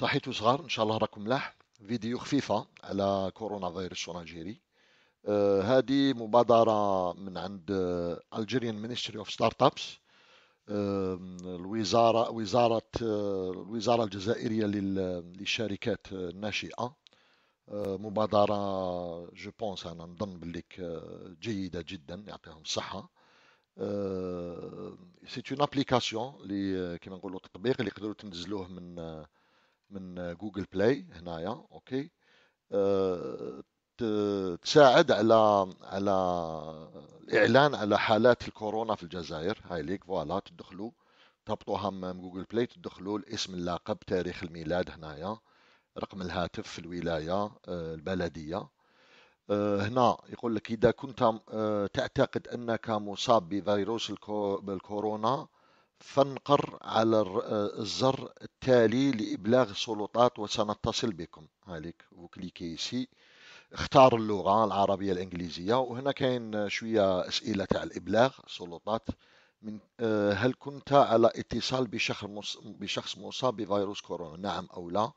صحيتو صغار ان شاء الله راكم ملاح فيديو خفيفه على كورونا فيروس الجيري آه هذه مبادره من عند الجيريان مينستري اوف ستارت ابس الوزاره وزاره آه الوزاره الجزائريه للشركات الناشئه آه، آه، مبادره جو بونس انا نظن بليك آه، جيده جدا يعطيهم الصحه سي اون ابليكاسيون اللي كيما نقولوا تطبيق اللي يقدروا تنزلوه من من جوجل بلاي هنايا اوكي آه، تساعد على على الاعلان على حالات الكورونا في الجزائر هاي ليك فوالا تدخلوا تهبطوا من جوجل بلاي تدخلوا الاسم اللقب تاريخ الميلاد هنايا رقم الهاتف في الولايه آه، البلديه آه، هنا يقول لك اذا كنت تعتقد انك مصاب بفيروس الكورونا فانقر على آه، الزر التالي لإبلاغ السلطات وسنتصل بكم عليك وكليكي سي اختار اللغة العربية الإنجليزية وهنا كاين شوية أسئلة تاع الإبلاغ السلطات من آه، هل كنت على اتصال بشخص مصاب بفيروس كورونا نعم أو لا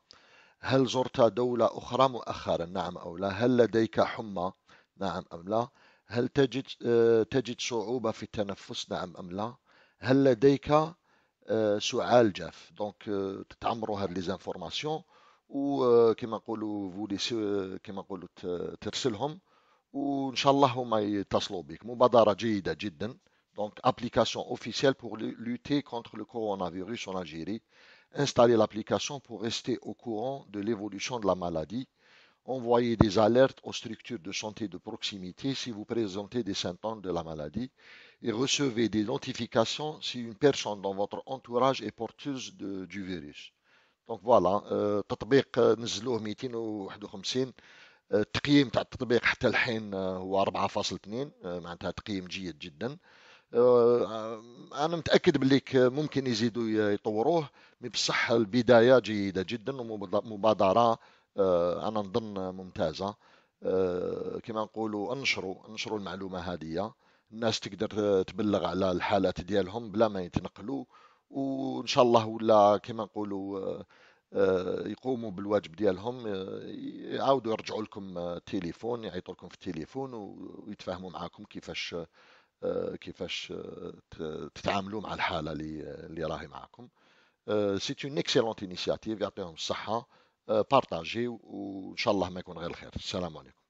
هل زرت دولة أخرى مؤخرا نعم أو لا هل لديك حمى نعم أم لا هل تجد آه، تجد صعوبة في التنفس نعم أم لا Maintenant, c'est une donc vous avez les informations, ou comme je vous l'ai dit, vous les ou si vous voulez, ils C'est une donc application officielle pour lutter contre le coronavirus en Algérie, installer l'application pour rester au courant de l'évolution de la maladie, Envoyez des alertes aux structures de santé de proximité si vous présentez des symptômes de la maladie et recevez des notifications si une personne dans votre entourage est porteuse du virus. Donc voilà, تطبيق نزلوه 251 تقييم تاع التطبيق حتى الحين هو 4.2 معناتها تقييم جيد جدا انا متاكد بليك ممكن يزيدوا يطوروه مي بصح البدايه جيده جدا ومبادره آه، انا نظن ممتازه آه، كما نقولوا انشروا انشروا المعلومه هذه الناس تقدر تبلغ على الحالات ديالهم بلا ما يتنقلوا وان شاء الله ولا كما نقولوا آه، يقوموا بالواجب ديالهم يعاودوا يرجعوا لكم التليفون يعيطوا لكم في التليفون ويتفاهموا معاكم كيفاش كيفاش تتعاملوا مع الحاله اللي راهي معاكم سيت اون اكسيلونت انيشياتيف يعطيهم الصحه بارطاجي آه، وان شاء الله ما يكون غير الخير السلام عليكم